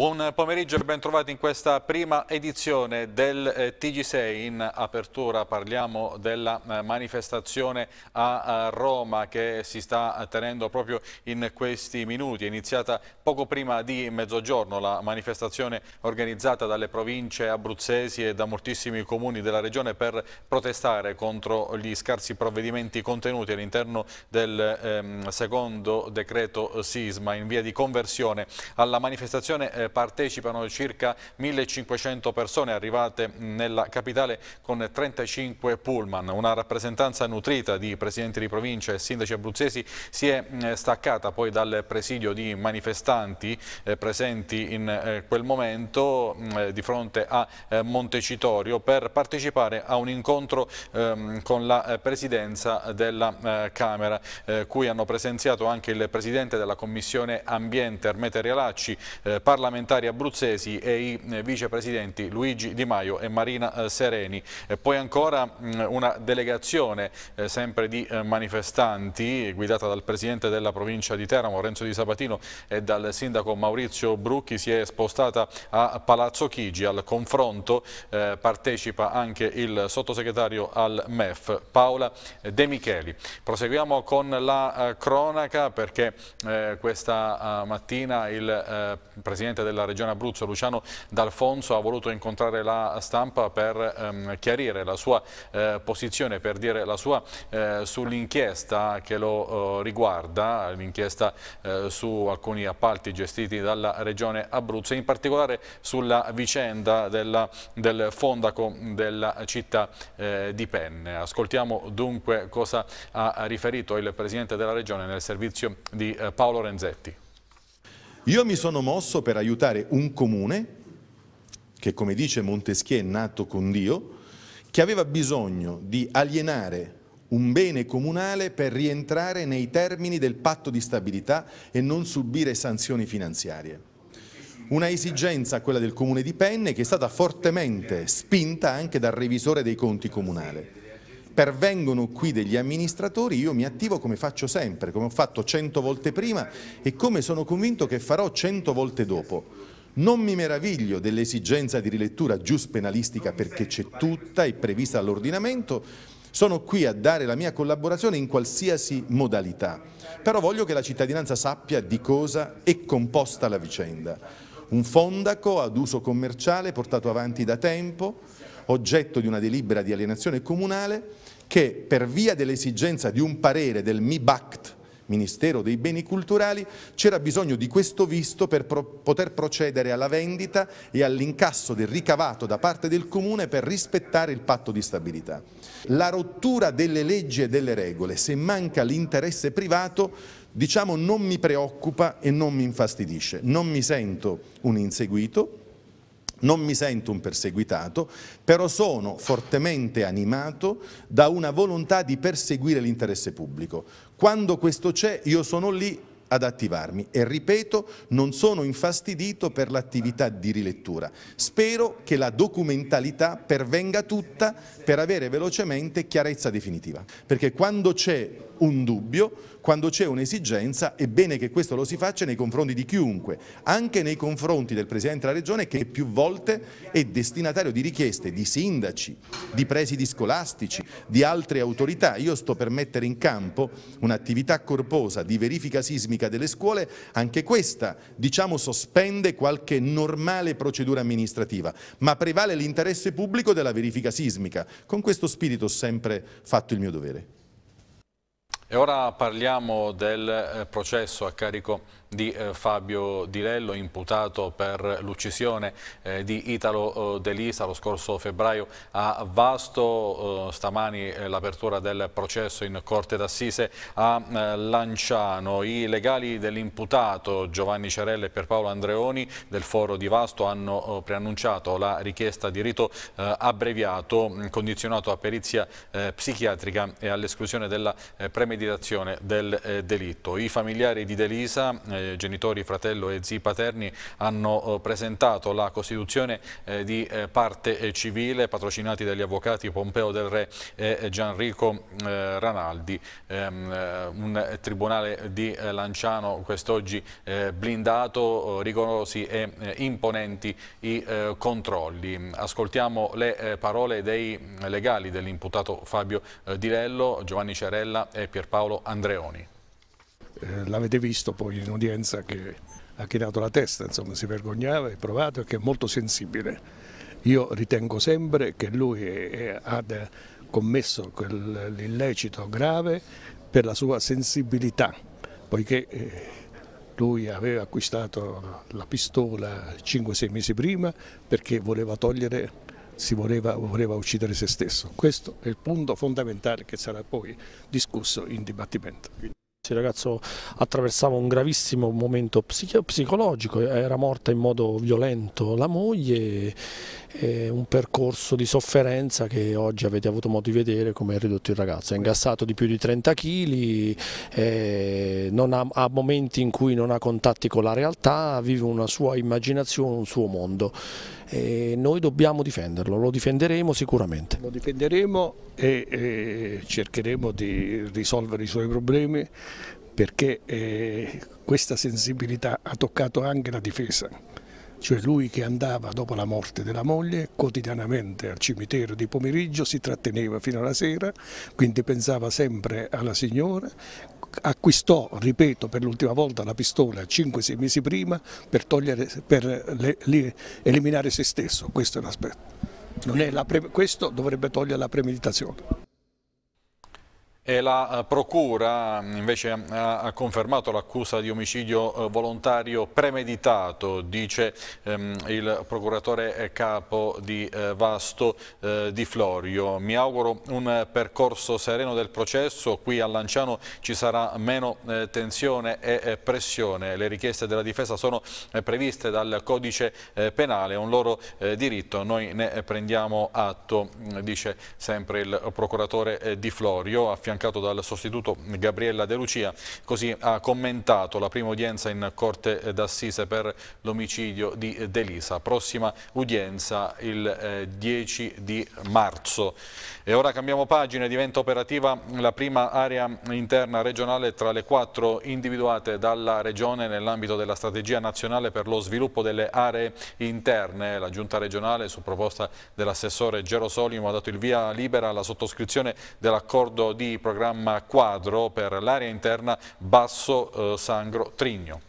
Buon pomeriggio e ben trovati in questa prima edizione del eh, TG6. In apertura parliamo della eh, manifestazione a Roma che si sta tenendo proprio in questi minuti. È iniziata poco prima di mezzogiorno la manifestazione organizzata dalle province abruzzesi e da moltissimi comuni della regione per protestare contro gli scarsi provvedimenti contenuti all'interno del ehm, secondo decreto sisma in via di conversione alla manifestazione eh, partecipano circa 1500 persone arrivate nella capitale con 35 pullman. Una rappresentanza nutrita di presidenti di provincia e sindaci abruzzesi si è eh, staccata poi dal presidio di manifestanti eh, presenti in eh, quel momento mm, di fronte a Montecitorio per partecipare a un incontro ehm, con la presidenza della Camera cui hanno presenziato anche il presidente della Commissione Ambiente Ermete Rialacci, parlamentare parlamentari abruzzesi e i eh, vicepresidenti Luigi Di Maio e Marina eh, Sereni. E poi ancora mm, una delegazione eh, sempre di manifestanti guidata dal presidente della provincia di Teramo, Renzo Di Sabatino, e dal sindaco Maurizio Brucchi si è spostata a Palazzo Chigi. Al confronto partecipa anche il sottosegretario al MEF, Paola De Micheli. Proseguiamo con la cronaca perché questa mattina il presidente della della Regione Abruzzo, Luciano D'Alfonso, ha voluto incontrare la stampa per ehm, chiarire la sua eh, posizione, per dire la sua eh, sull'inchiesta che lo eh, riguarda, l'inchiesta eh, su alcuni appalti gestiti dalla Regione Abruzzo, in particolare sulla vicenda della, del fondaco della città eh, di Penne. Ascoltiamo dunque cosa ha riferito il Presidente della Regione nel servizio di eh, Paolo Renzetti. Io mi sono mosso per aiutare un comune, che come dice Montesquieu è nato con Dio, che aveva bisogno di alienare un bene comunale per rientrare nei termini del patto di stabilità e non subire sanzioni finanziarie. Una esigenza, quella del comune di Penne, che è stata fortemente spinta anche dal revisore dei conti comunali pervengono qui degli amministratori, io mi attivo come faccio sempre, come ho fatto cento volte prima e come sono convinto che farò cento volte dopo. Non mi meraviglio dell'esigenza di rilettura giuspenalistica perché c'è tutta e prevista all'ordinamento, sono qui a dare la mia collaborazione in qualsiasi modalità, però voglio che la cittadinanza sappia di cosa è composta la vicenda. Un fondaco ad uso commerciale portato avanti da tempo, oggetto di una delibera di alienazione comunale che per via dell'esigenza di un parere del MIBACT, Ministero dei Beni Culturali, c'era bisogno di questo visto per pro poter procedere alla vendita e all'incasso del ricavato da parte del Comune per rispettare il patto di stabilità. La rottura delle leggi e delle regole, se manca l'interesse privato, diciamo non mi preoccupa e non mi infastidisce. Non mi sento un inseguito, non mi sento un perseguitato, però sono fortemente animato da una volontà di perseguire l'interesse pubblico. Quando questo c'è, io sono lì ad attivarmi e ripeto non sono infastidito per l'attività di rilettura. Spero che la documentalità pervenga tutta per avere velocemente chiarezza definitiva, perché quando c'è un dubbio, quando c'è un'esigenza è bene che questo lo si faccia nei confronti di chiunque, anche nei confronti del Presidente della Regione che più volte è destinatario di richieste di sindaci, di presidi scolastici, di altre autorità. Io sto per mettere in campo un'attività corposa di verifica sismica bonifica delle scuole, anche questa, diciamo, sospende qualche normale procedura amministrativa, ma prevale l'interesse pubblico della verifica sismica. Con questo spirito ho sempre fatto il mio dovere. E ora parliamo del eh, processo a carico di eh, Fabio Di Lello, imputato per l'uccisione eh, di Italo eh, Delisa lo scorso febbraio a Vasto, stamani l'apertura del processo in Corte d'Assise a Lanciano. I legali dell'imputato Giovanni Cerelle e Pierpaolo Andreoni del foro di Vasto hanno preannunciato la richiesta di rito abbreviato mm, condizionato a perizia psichiatrica e all'esclusione della premeditazione del delitto. I familiari di Delisa eh, genitori, fratello e zii paterni hanno eh, presentato la costituzione eh, di parte civile patrocinati dagli avvocati Pompeo Del Re e Gianrico Ranaldi. Ehm, un tribunale di Lanciano quest'oggi blindato, oh, rigorosi e imponenti i controlli. Ascoltiamo le parole dei mm, legali dell'imputato Fabio Di Lello, Giovanni Cerella e Pierpaolo Andreoni. Eh, l'avete visto poi in udienza che ha chinato la testa, insomma si vergognava, è provato e che è molto sensibile. Io ritengo sempre che lui è, ha commesso l'illecito grave per la sua sensibilità, poiché... Eh, lui aveva acquistato la pistola 5-6 mesi prima perché voleva togliere, si voleva, voleva, uccidere se stesso. Questo è il punto fondamentale che sarà poi discusso in dibattimento il ragazzo attraversava un gravissimo momento psicologico, era morta in modo violento la moglie, un percorso di sofferenza che oggi avete avuto modo di vedere come è ridotto il ragazzo, è ingassato di più di 30 kg, eh, ha, ha momenti in cui non ha contatti con la realtà, vive una sua immaginazione, un suo mondo e noi dobbiamo difenderlo, lo difenderemo sicuramente. Lo difenderemo e, e cercheremo di risolvere i suoi problemi perché eh, questa sensibilità ha toccato anche la difesa cioè lui che andava dopo la morte della moglie quotidianamente al cimitero di pomeriggio, si tratteneva fino alla sera, quindi pensava sempre alla signora, acquistò, ripeto, per l'ultima volta la pistola 5-6 mesi prima per, togliere, per le, le, eliminare se stesso, questo è l'aspetto. Pre... questo dovrebbe togliere la premeditazione. E la eh, Procura mm, invece ha confermato l'accusa di omicidio eh, volontario premeditato, dice ehm, il procuratore eh, capo di Vasto Di Florio. Mi auguro un percorso sereno del processo, qui a Lanciano ci sarà meno tensione e pressione. Le richieste della difesa sono previste dal codice penale, è un loro diritto, noi ne prendiamo atto, mm, dice sempre il procuratore Di Florio affiancato dal sostituto Gabriella De Lucia, così ha commentato la prima udienza in Corte d'Assise per l'omicidio di Delisa. Prossima udienza il 10 eh, di marzo. E ora cambiamo pagina, diventa operativa la prima area interna regionale tra le quattro individuate dalla Regione nell'ambito della strategia nazionale per lo sviluppo delle aree interne. La Giunta regionale, su proposta dell'assessore Gero Solimo, ha dato il via libera alla sottoscrizione dell'accordo di programma quadro per l'area interna Basso-Sangro-Trigno. Eh,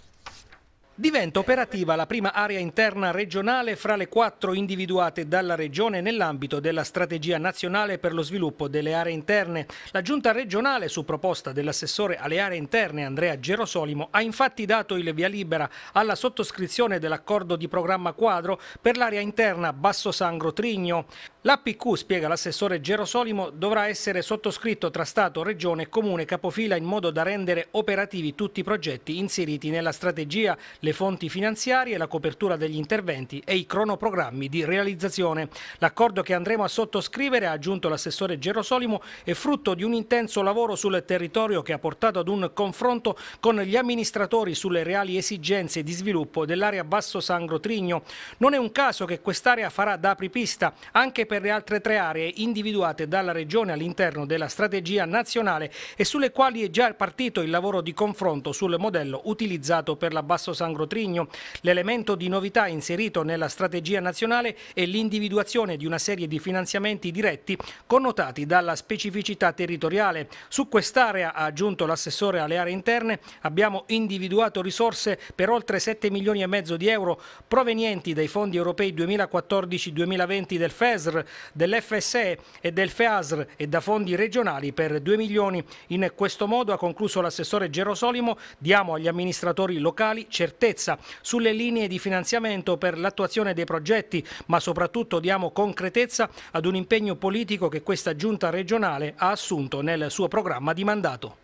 Diventa operativa la prima area interna regionale fra le quattro individuate dalla Regione nell'ambito della Strategia Nazionale per lo Sviluppo delle Aree Interne. La Giunta regionale, su proposta dell'assessore alle aree interne Andrea Gerosolimo, ha infatti dato il via libera alla sottoscrizione dell'accordo di programma quadro per l'area interna Basso Sangro Trigno. L'APQ, spiega l'assessore Gerosolimo, dovrà essere sottoscritto tra Stato, Regione e Comune capofila in modo da rendere operativi tutti i progetti inseriti nella strategia, le fonti finanziarie, la copertura degli interventi e i cronoprogrammi di realizzazione. L'accordo che andremo a sottoscrivere, ha aggiunto l'assessore Gerosolimo, è frutto di un intenso lavoro sul territorio che ha portato ad un confronto con gli amministratori sulle reali esigenze di sviluppo dell'area Basso Sangro Trigno. Non è un caso che quest'area farà da apripista anche per per le altre tre aree individuate dalla Regione all'interno della strategia nazionale e sulle quali è già partito il lavoro di confronto sul modello utilizzato per l'Abbasso Sangro Trigno. L'elemento di novità inserito nella strategia nazionale è l'individuazione di una serie di finanziamenti diretti connotati dalla specificità territoriale. Su quest'area, ha aggiunto l'assessore alle aree interne, abbiamo individuato risorse per oltre 7 milioni e mezzo di euro provenienti dai fondi europei 2014-2020 del FESR, dell'FSE e del FEASR e da fondi regionali per 2 milioni. In questo modo, ha concluso l'assessore Gerosolimo, diamo agli amministratori locali certezza sulle linee di finanziamento per l'attuazione dei progetti, ma soprattutto diamo concretezza ad un impegno politico che questa giunta regionale ha assunto nel suo programma di mandato.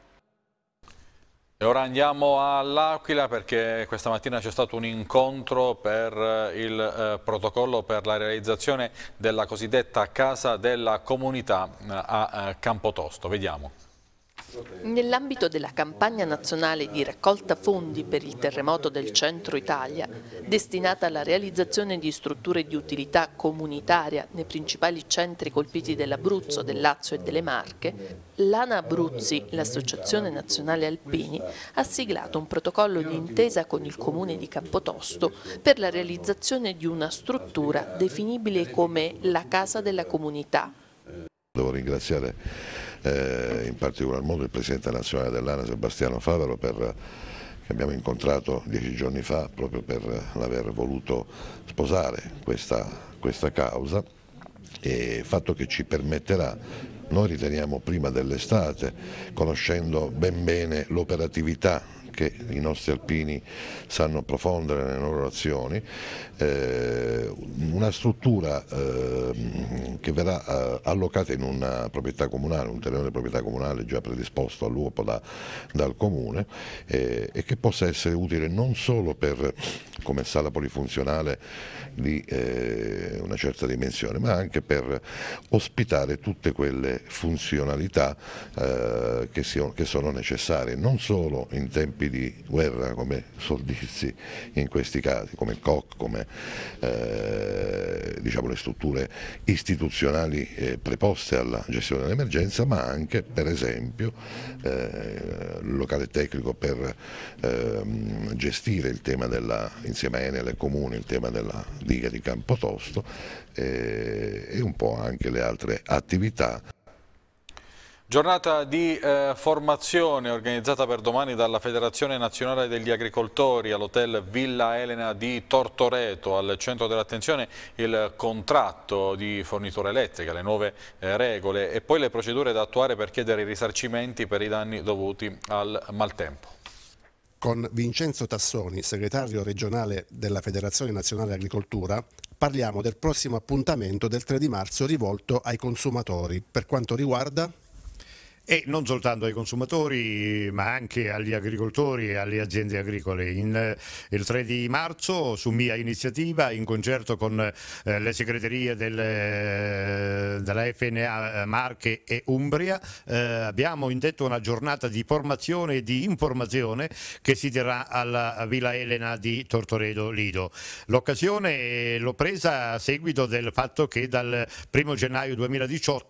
E ora andiamo all'Aquila perché questa mattina c'è stato un incontro per eh, il eh, protocollo per la realizzazione della cosiddetta Casa della Comunità eh, a eh, Campotosto. Vediamo. Nell'ambito della campagna nazionale di raccolta fondi per il terremoto del centro Italia, destinata alla realizzazione di strutture di utilità comunitaria nei principali centri colpiti dell'Abruzzo, del Lazio e delle Marche, l'ANA Abruzzi, l'Associazione Nazionale Alpini, ha siglato un protocollo di intesa con il comune di Campotosto per la realizzazione di una struttura definibile come la Casa della Comunità. Devo ringraziare eh, in particolar modo il Presidente nazionale dell'ANA Sebastiano Favaro per che abbiamo incontrato dieci giorni fa proprio per l'aver voluto sposare questa, questa causa e fatto che ci permetterà noi riteniamo prima dell'estate, conoscendo ben bene l'operatività perché i nostri alpini sanno approfondire nelle loro azioni, eh, una struttura eh, che verrà eh, allocata in una proprietà comunale, un terreno di proprietà comunale già predisposto all'uopo da, dal comune eh, e che possa essere utile non solo per, come sala polifunzionale di eh, una certa dimensione, ma anche per ospitare tutte quelle funzionalità eh, che, si, che sono necessarie, non solo in tempi colpi di guerra come suol in questi casi, come COC, come eh, diciamo, le strutture istituzionali eh, preposte alla gestione dell'emergenza, ma anche per esempio eh, il locale tecnico per ehm, gestire il tema della, insieme a Enel e Comuni, il tema della diga di Campotosto eh, e un po' anche le altre attività. Giornata di eh, formazione organizzata per domani dalla Federazione Nazionale degli Agricoltori all'hotel Villa Elena di Tortoreto. Al centro dell'attenzione il contratto di fornitura elettrica, le nuove eh, regole e poi le procedure da attuare per chiedere i risarcimenti per i danni dovuti al maltempo. Con Vincenzo Tassoni, segretario regionale della Federazione Nazionale Agricoltura, parliamo del prossimo appuntamento del 3 di marzo rivolto ai consumatori per quanto riguarda e non soltanto ai consumatori ma anche agli agricoltori e alle aziende agricole. In, eh, il 3 di marzo su mia iniziativa in concerto con eh, le segreterie del, eh, della FNA eh, Marche e Umbria eh, abbiamo indetto una giornata di formazione e di informazione che si terrà alla Villa Elena di Tortoredo Lido. L'occasione eh, l'ho presa a seguito del fatto che dal 1 gennaio 2018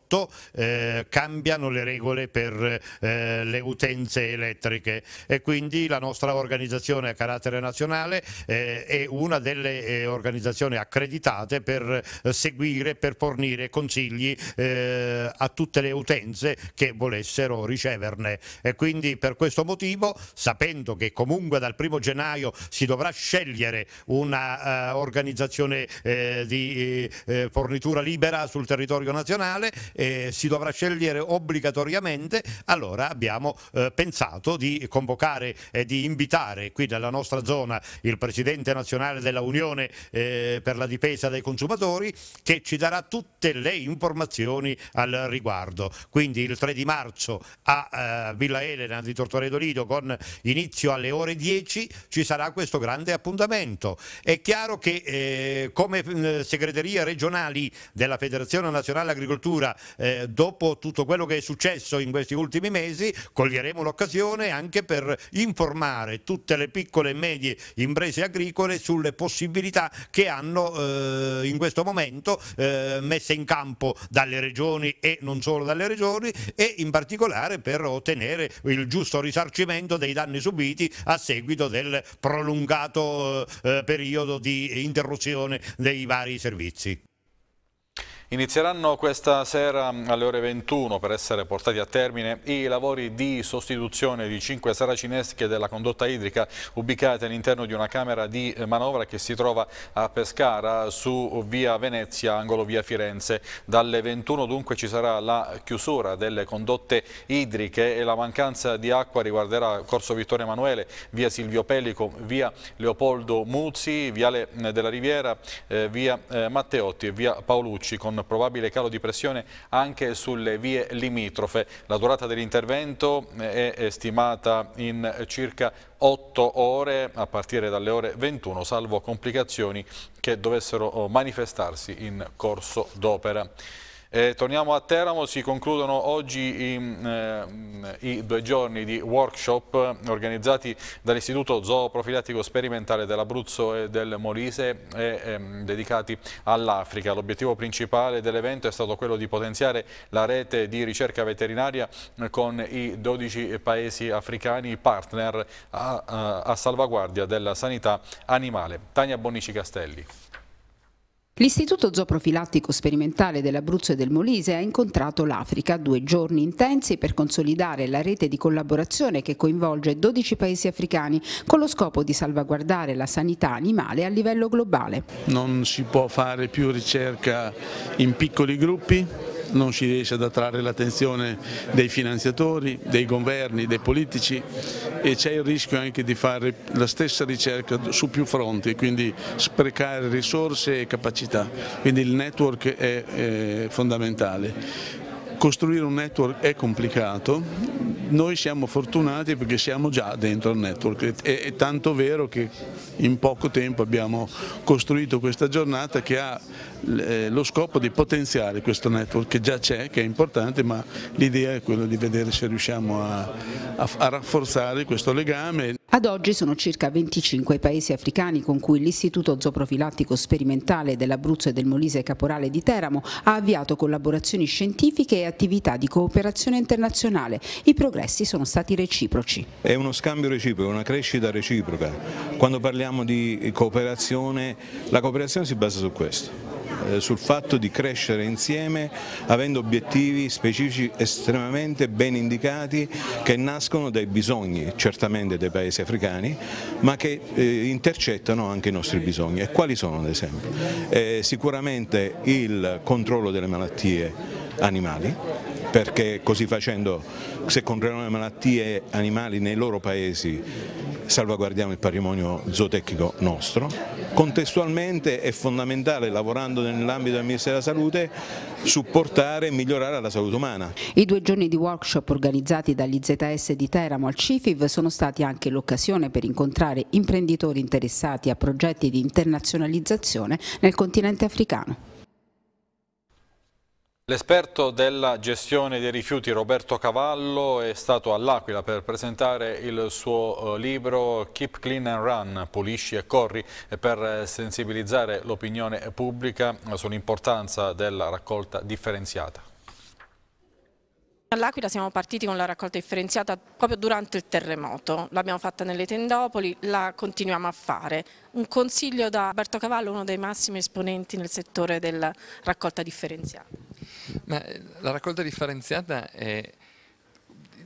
cambiano le regole per eh, le utenze elettriche e quindi la nostra organizzazione a carattere nazionale eh, è una delle eh, organizzazioni accreditate per eh, seguire, per fornire consigli eh, a tutte le utenze che volessero riceverne e quindi per questo motivo sapendo che comunque dal primo gennaio si dovrà scegliere una uh, organizzazione eh, di eh, fornitura libera sul territorio nazionale eh, si dovrà scegliere obbligatoriamente urgente, allora abbiamo eh, pensato di convocare e di invitare qui nella nostra zona il Presidente nazionale della Unione eh, per la difesa dei consumatori che ci darà tutte le informazioni al riguardo. Quindi il 3 di marzo a eh, Villa Elena di Tortoredo Lido con inizio alle ore 10 ci sarà questo grande appuntamento. È chiaro che eh, come mm, segreterie regionali della Federazione Nazionale Agricoltura eh, dopo tutto quello che è successo in in questi ultimi mesi, coglieremo l'occasione anche per informare tutte le piccole e medie imprese agricole sulle possibilità che hanno eh, in questo momento eh, messe in campo dalle regioni e non solo dalle regioni e in particolare per ottenere il giusto risarcimento dei danni subiti a seguito del prolungato eh, periodo di interruzione dei vari servizi. Inizieranno questa sera alle ore 21 per essere portati a termine i lavori di sostituzione di cinque saracinesche della condotta idrica ubicate all'interno di una camera di manovra che si trova a Pescara su via Venezia, angolo via Firenze. Dalle 21 dunque ci sarà la chiusura delle condotte idriche e la mancanza di acqua riguarderà Corso Vittorio Emanuele, via Silvio Pellico, via Leopoldo Muzzi, viale della Riviera, eh, via eh, Matteotti e via Paolucci con un probabile calo di pressione anche sulle vie limitrofe. La durata dell'intervento eh, è stimata in circa 8 ore a partire dalle ore 21, salvo complicazioni che dovessero oh, manifestarsi in corso d'opera. Eh, torniamo a Teramo, si concludono oggi in, eh, i due giorni di workshop organizzati dall'Istituto Zooprofilattico Sperimentale dell'Abruzzo e del Molise e, ehm, dedicati all'Africa. L'obiettivo principale dell'evento è stato quello di potenziare la rete di ricerca veterinaria con i 12 paesi africani partner a, a, a salvaguardia della sanità animale. Tania Bonici Castelli. L'Istituto Zooprofilattico Sperimentale dell'Abruzzo e del Molise ha incontrato l'Africa due giorni intensi per consolidare la rete di collaborazione che coinvolge 12 paesi africani con lo scopo di salvaguardare la sanità animale a livello globale. Non si può fare più ricerca in piccoli gruppi, non si riesce ad attrarre l'attenzione dei finanziatori, dei governi, dei politici e c'è il rischio anche di fare la stessa ricerca su più fronti, quindi sprecare risorse e capacità, quindi il network è, è fondamentale. Costruire un network è complicato, noi siamo fortunati perché siamo già dentro il network, è, è tanto vero che in poco tempo abbiamo costruito questa giornata che ha eh, lo scopo di potenziare questo network che già c'è, che è importante, ma l'idea è quella di vedere se riusciamo a, a, a rafforzare questo legame. Ad oggi sono circa 25 i paesi africani con cui l'Istituto Zooprofilattico Sperimentale dell'Abruzzo e del Molise Caporale di Teramo ha avviato collaborazioni scientifiche e attività di cooperazione internazionale. I progressi sono stati reciproci. È uno scambio reciproco, una crescita reciproca. Quando parliamo di cooperazione, la cooperazione si basa su questo eh, sul fatto di crescere insieme avendo obiettivi specifici estremamente ben indicati che nascono dai bisogni certamente dei paesi africani ma che eh, intercettano anche i nostri bisogni e quali sono ad esempio? Eh, sicuramente il controllo delle malattie animali perché così facendo se controlliamo le malattie animali nei loro paesi salvaguardiamo il patrimonio zootecnico nostro Contestualmente è fondamentale, lavorando nell'ambito del Ministero della Salute, supportare e migliorare la salute umana. I due giorni di workshop organizzati dagli ZS di Teramo al CIFIV sono stati anche l'occasione per incontrare imprenditori interessati a progetti di internazionalizzazione nel continente africano. L'esperto della gestione dei rifiuti Roberto Cavallo è stato all'Aquila per presentare il suo eh, libro Keep Clean and Run, Pulisci e Corri, eh, per eh, sensibilizzare l'opinione pubblica sull'importanza della raccolta differenziata. All'Aquila siamo partiti con la raccolta differenziata proprio durante il terremoto, l'abbiamo fatta nelle tendopoli, la continuiamo a fare. Un consiglio da Roberto Cavallo, uno dei massimi esponenti nel settore della raccolta differenziata. Ma eh, la raccolta differenziata è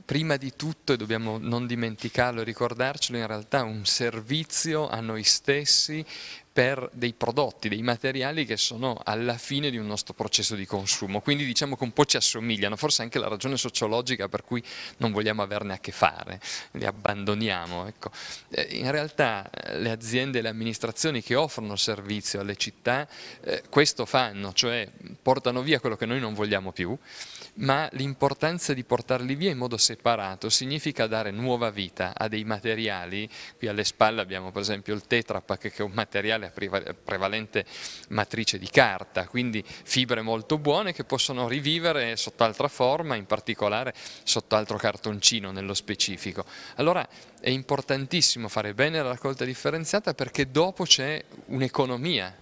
prima di tutto, e dobbiamo non dimenticarlo e ricordarcelo, in realtà un servizio a noi stessi per dei prodotti, dei materiali che sono alla fine di un nostro processo di consumo, quindi diciamo che un po' ci assomigliano, forse anche la ragione sociologica per cui non vogliamo averne a che fare, li abbandoniamo. Ecco. Eh, in realtà eh, le aziende e le amministrazioni che offrono servizio alle città eh, questo fanno, cioè portano via quello che noi non vogliamo più, ma l'importanza di portarli via in modo separato significa dare nuova vita a dei materiali, qui alle spalle abbiamo per esempio il Tetrapack che è un materiale materiale a prevalente matrice di carta, quindi fibre molto buone che possono rivivere sotto altra forma, in particolare sotto altro cartoncino nello specifico. Allora è importantissimo fare bene la raccolta differenziata perché dopo c'è un'economia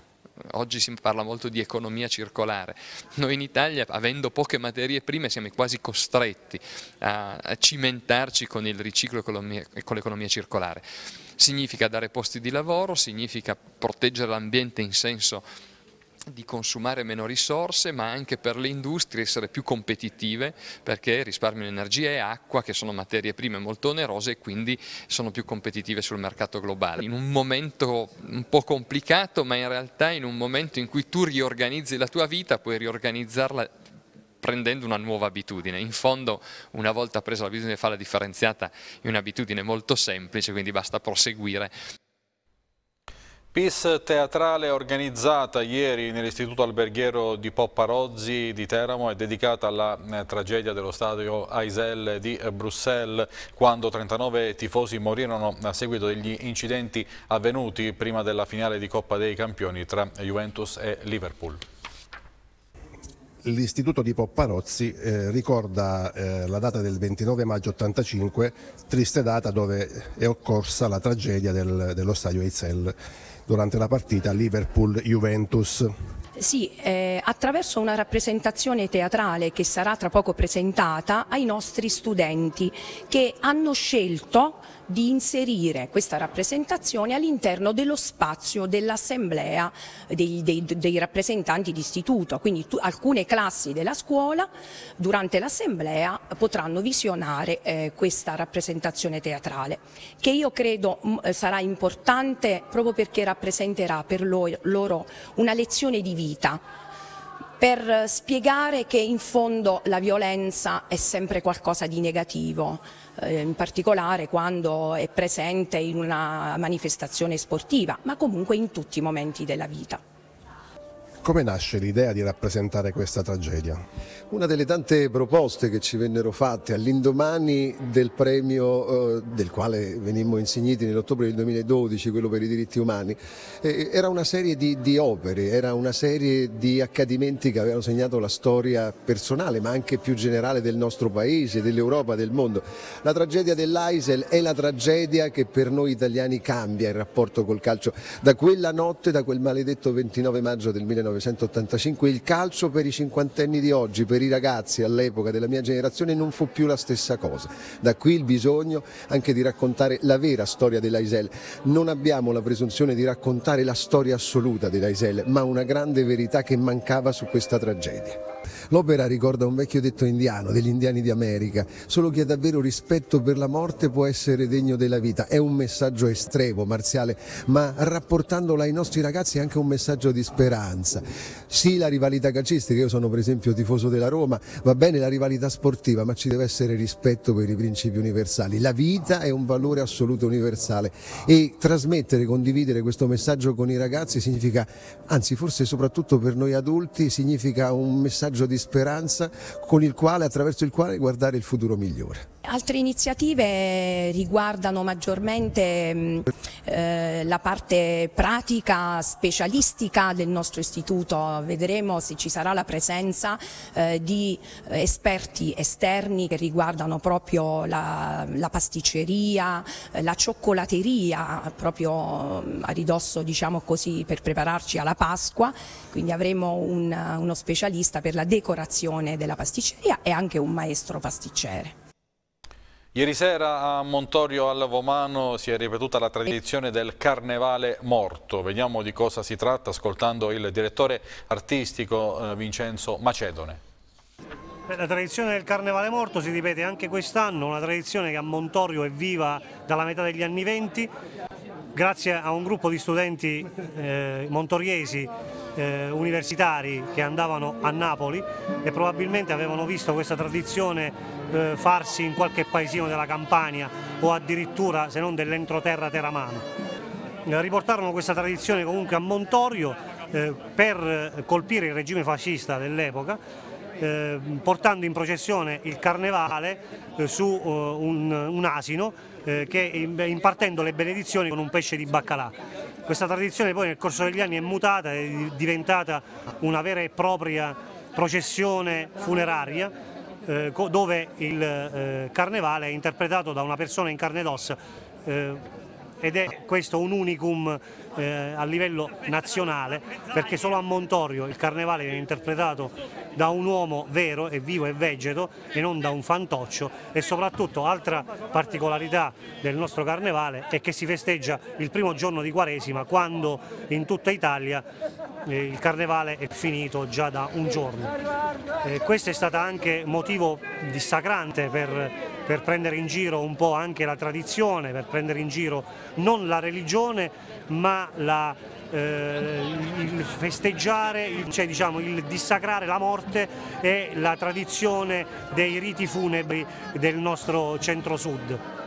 oggi si parla molto di economia circolare, noi in Italia avendo poche materie prime siamo quasi costretti a cimentarci con il riciclo e con l'economia circolare. Significa dare posti di lavoro, significa proteggere l'ambiente in senso di consumare meno risorse ma anche per le industrie essere più competitive perché risparmiano energia e acqua che sono materie prime molto onerose e quindi sono più competitive sul mercato globale. In un momento un po' complicato ma in realtà in un momento in cui tu riorganizzi la tua vita puoi riorganizzarla prendendo una nuova abitudine. In fondo, una volta presa l'abitudine di fare la differenziata, è un'abitudine molto semplice, quindi basta proseguire. PIS teatrale organizzata ieri nell'istituto alberghiero di Popparozzi di Teramo è dedicata alla eh, tragedia dello stadio Aisel di eh, Bruxelles quando 39 tifosi morirono a seguito degli incidenti avvenuti prima della finale di Coppa dei Campioni tra Juventus e Liverpool. L'istituto di Popparozzi eh, ricorda eh, la data del 29 maggio 85, triste data dove è occorsa la tragedia del, dello stadio Eizel durante la partita Liverpool-Juventus. Sì, eh, attraverso una rappresentazione teatrale che sarà tra poco presentata ai nostri studenti che hanno scelto di inserire questa rappresentazione all'interno dello spazio dell'assemblea dei, dei, dei, rappresentanti d'istituto. Quindi tu, alcune classi della scuola durante l'assemblea potranno visionare eh, questa rappresentazione teatrale, che io credo mh, mm, sarà importante proprio perché rappresenterà per loro, loro una lezione di vita vita per spiegare che in fondo la violenza è sempre qualcosa di negativo, eh, in particolare quando è presente in una manifestazione sportiva, ma comunque in tutti i momenti della vita. Come nasce l'idea di rappresentare questa tragedia? Una delle tante proposte che ci vennero fatte all'indomani del premio eh, del quale venimmo insigniti nell'ottobre del 2012, quello per i diritti umani, eh, era una serie di, di, opere, era una serie di accadimenti che avevano segnato la storia personale ma anche più generale del nostro paese, dell'Europa, del mondo. La tragedia dell'Aisel è la tragedia che per noi italiani cambia il rapporto col calcio da quella notte, da quel maledetto 29 maggio del 1900. 1985 il calcio per i cinquantenni di oggi, per i ragazzi all'epoca della mia generazione non fu più la stessa cosa. Da qui il bisogno anche di raccontare la vera storia dell'Aisel. Non abbiamo la presunzione di raccontare la storia assoluta dell'Aisel, ma una grande verità che mancava su questa tragedia. L'opera ricorda un vecchio detto indiano degli indiani di America, solo chi ha davvero rispetto per la morte può essere degno della vita. È un messaggio estremo, marziale, ma rapportandola ai nostri ragazzi è anche un messaggio di speranza cosa. Sì, la rivalità calcistica, io sono per esempio tifoso della Roma, va bene la rivalità sportiva, ma ci deve essere rispetto per i principi universali. La vita è un valore assoluto universale e trasmettere, condividere questo messaggio con i ragazzi significa, anzi forse soprattutto per noi adulti, significa un messaggio di speranza con il quale, attraverso il quale guardare il futuro migliore. Altre iniziative riguardano maggiormente mm, eh, la parte pratica specialistica del nostro istituto, vedremo se ci sarà la presenza eh, di eh, esperti esterni che riguardano proprio la, la pasticceria, eh, la cioccolateria, proprio mm, a ridosso diciamo così per prepararci alla Pasqua, quindi avremo un, uno specialista per la decorazione della pasticceria e anche un maestro pasticcere. Ieri sera a Montorio al Vomano si è ripetuta la tradizione del Carnevale Morto. Vediamo di cosa si tratta ascoltando il direttore artistico eh, Vincenzo Macedone. La tradizione del Carnevale Morto si ripete anche quest'anno, una tradizione che a Montorio è viva dalla metà degli anni venti, grazie a un gruppo di studenti eh, montoriesi eh, universitari che andavano a Napoli e probabilmente avevano visto questa tradizione eh, farsi in qualche paesino della Campania o addirittura se non dell'entroterra teramano. Eh, riportarono questa tradizione comunque a Montorio eh, per colpire il regime fascista dell'epoca Ehm, portando in processione il carnevale eh, su eh, un, asino eh, che impartendo le benedizioni con un pesce di baccalà. Questa tradizione poi nel corso degli anni è mutata, è diventata una vera e propria processione funeraria dove il carnevale è interpretato da una persona in carne ed ossa ed è questo un unicum eh, a livello nazionale perché solo a Montorio il carnevale viene interpretato da un uomo vero e vivo e vegeto e non da un fantoccio e soprattutto altra particolarità del nostro carnevale è che si festeggia il primo giorno di Quaresima quando in tutta Italia eh, il carnevale è finito già da un giorno. Eh, questo è stato anche motivo dissacrante per per prendere in giro un po' anche la tradizione, per prendere in giro non la religione ma la, eh, il festeggiare, cioè diciamo il dissacrare la morte e la tradizione dei riti funebri del nostro centro-sud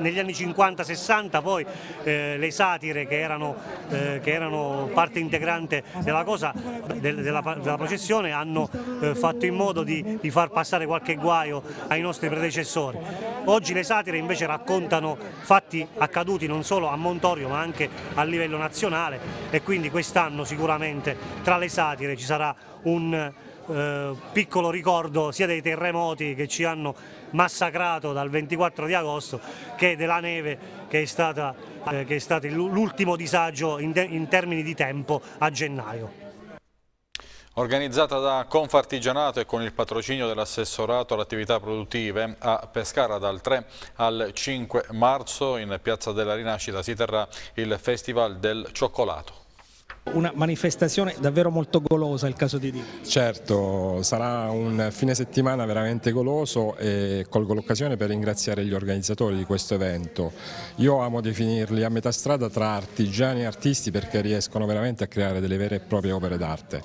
negli anni 50-60 poi eh, le satire che erano, eh, che erano, parte integrante della cosa, de, della, della, processione hanno eh, fatto in modo di, di, far passare qualche guaio ai nostri predecessori. Oggi le satire invece raccontano fatti accaduti non solo a Montorio ma anche a livello nazionale e quindi quest'anno sicuramente tra le satire ci sarà un eh, piccolo ricordo sia dei terremoti che ci hanno massacrato dal 24 di agosto che della neve che è, stata, eh, che è stato l'ultimo disagio in, te in termini di tempo a gennaio. Organizzata da Confartigianato e con il patrocinio dell'assessorato alle attività produttive a Pescara dal 3 al 5 marzo in Piazza della Rinascita si terrà il Festival del Cioccolato. Una manifestazione davvero molto golosa, il caso di dire. Certo, sarà un fine settimana veramente goloso e colgo l'occasione per ringraziare gli organizzatori di questo evento. Io amo definirli a metà strada tra artigiani e artisti perché riescono veramente a creare delle vere e proprie opere d'arte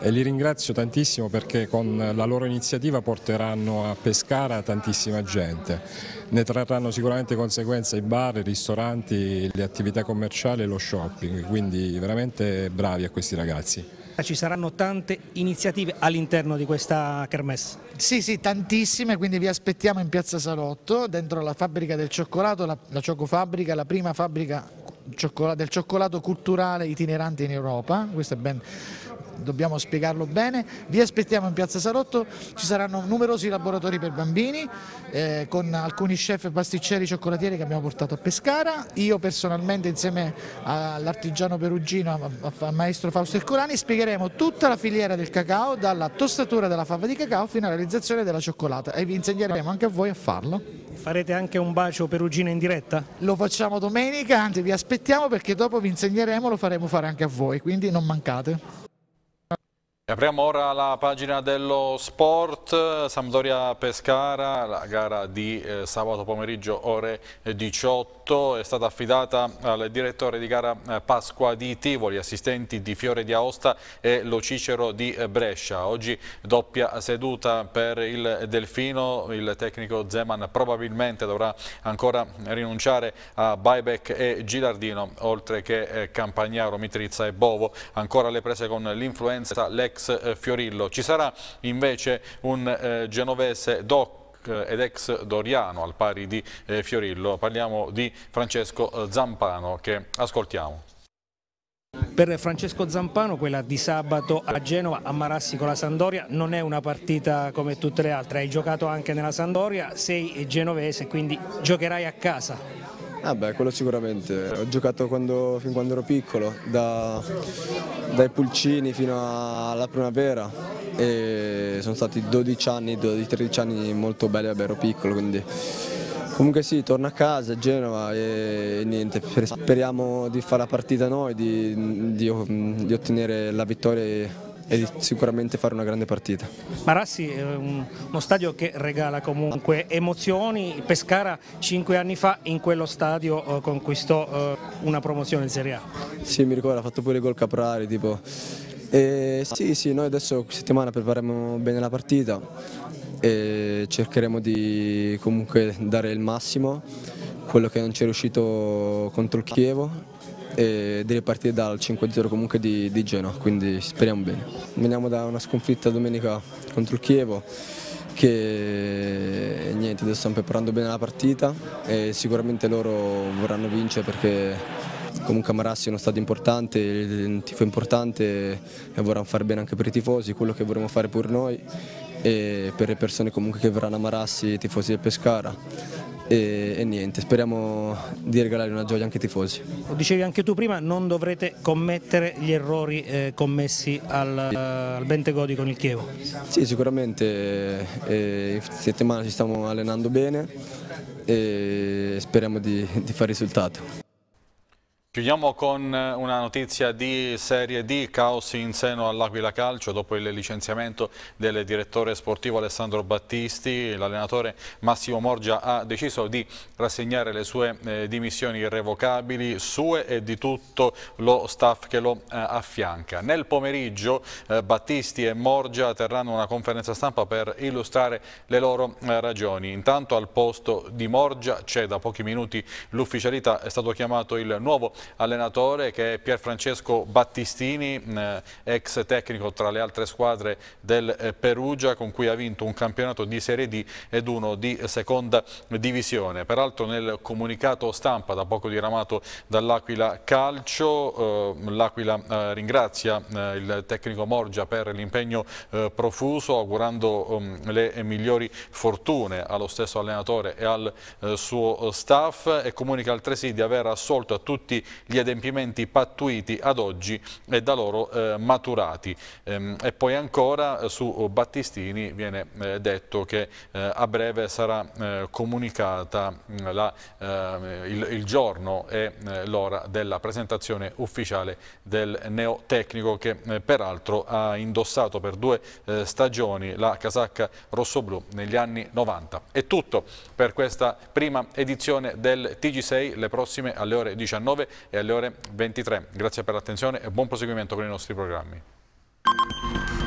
e li ringrazio tantissimo perché con la loro iniziativa porteranno a Pescara tantissima gente ne trarranno sicuramente conseguenze i bar, i ristoranti, le attività commerciali e lo shopping, quindi veramente bravi a questi ragazzi. Eh, ci saranno tante iniziative all'interno di questa kermesse? Sì, sì, tantissime, quindi vi aspettiamo in Piazza Salotto, dentro la fabbrica del cioccolato, la, la Ciocofabbrica, la prima fabbrica del cioccolato culturale itinerante in Europa, questo è ben dobbiamo spiegarlo bene. Vi aspettiamo in Piazza Sarotto, ci saranno numerosi laboratori per bambini eh, con alcuni chef, pasticceri, cioccolatieri che abbiamo portato a Pescara. Io personalmente insieme all'artigiano perugino, al maestro Fausto Ercolani, spiegheremo tutta la filiera del cacao, dalla tostatura della fava di cacao fino alla realizzazione della cioccolata e vi insegneremo anche a voi a farlo. Farete anche un bacio perugino in diretta? Lo facciamo domenica, anzi vi aspettiamo perché dopo vi insegneremo, lo faremo fare anche a voi, quindi non mancate. Apriamo ora la pagina dello sport, Sampdoria Pescara, la gara di eh, sabato pomeriggio ore 18 è stata affidata al direttore di gara eh, Pasqua di Tivoli, assistenti di Fiore di Aosta e lo Cicero di eh, Brescia. Oggi doppia seduta per il Delfino, il tecnico Zeman probabilmente dovrà ancora rinunciare a Buyback e Gilardino, oltre che eh, Campagnaro, Mitrizza e Bovo, ancora le prese con l'influenza, l'ex ex eh, Fiorillo. Ci sarà invece un eh, genovese Doc eh, ed ex Doriano al pari di Fiorillo. Parliamo di Francesco Zampano che ascoltiamo. Per Francesco Zampano quella di sabato a Genova a Marassi con la Sandoria non è una partita come tutte le altre, hai giocato anche nella Sandoria, sei genovese quindi giocherai a casa. Ah beh, quello sicuramente, ho giocato quando, fin quando ero piccolo, da, dai pulcini fino alla primavera e sono stati 12 anni, 12-13 anni molto belli, vabbè ero piccolo quindi Comunque sì, torna a casa, Genova e niente, speriamo di fare la partita noi, di, di, di ottenere la vittoria e sicuramente fare una grande partita. Marassi è uno stadio che regala comunque emozioni, Pescara cinque anni fa in quello stadio eh, conquistò eh, una promozione in Serie A. Sì, mi ricordo, ha fatto pure gol Caprari, tipo... E sì, sì, noi adesso settimana prepariamo bene la partita, e cercheremo di comunque dare il massimo, quello che non ci è riuscito contro il Chievo e delle partite dal 5-0 comunque di, di Genoa, quindi speriamo bene. Veniamo da una sconfitta domenica contro il Chievo che niente, adesso stiamo preparando bene la partita e sicuramente loro vorranno vincere perché comunque Amarassi è uno stato importante, un tifo importante e vorranno fare bene anche per i tifosi, quello che vorremmo fare pure noi e per le persone comunque che verranno a Marassi, i tifosi del Pescara e, e, niente, speriamo di regalare una gioia anche ai tifosi. Lo dicevi anche tu prima, non dovrete commettere gli errori eh, commessi al, eh, al, Bentegodi con il Chievo. Sì, sicuramente eh, eh in settimana ci stiamo allenando bene e speriamo di, di fare risultato. Chiudiamo con eh, una notizia di Serie D, caos in seno all'Aquila Calcio dopo il licenziamento del direttore sportivo Alessandro Battisti, l'allenatore Massimo Morgia ha deciso di rassegnare le sue eh, dimissioni irrevocabili, sue e di tutto lo staff che lo eh, affianca. Nel pomeriggio Battisti e Morgia terranno una conferenza stampa per illustrare le loro ragioni. Intanto al posto di Morgia c'è da pochi minuti l'ufficialità, è stato chiamato il nuovo allenatore che è Pierfrancesco Battistini, eh, ex tecnico tra le altre squadre del eh, Perugia con cui ha vinto un campionato di Serie D ed uno di seconda divisione. Peraltro nel comunicato stampa da poco diramato dall'Aquila Calcio, eh, l'Aquila ringrazia il tecnico Morgia per l'impegno profuso augurando ehm, le migliori fortune allo stesso allenatore e al suo staff e comunica altresì di aver assolto a tutti i gli adempimenti pattuiti ad oggi e da loro eh, maturati. Ehm, e poi ancora eh, su Battistini viene eh, detto che eh, a breve sarà comunicata mm, la, il, il, giorno e l'ora della presentazione ufficiale del neotecnico che peraltro ha indossato per due stagioni la casacca rossoblu negli anni 90. È tutto per questa prima edizione del TG6, le prossime alle ore 19 e alle ore 23. Grazie per l'attenzione e buon proseguimento con i nostri programmi.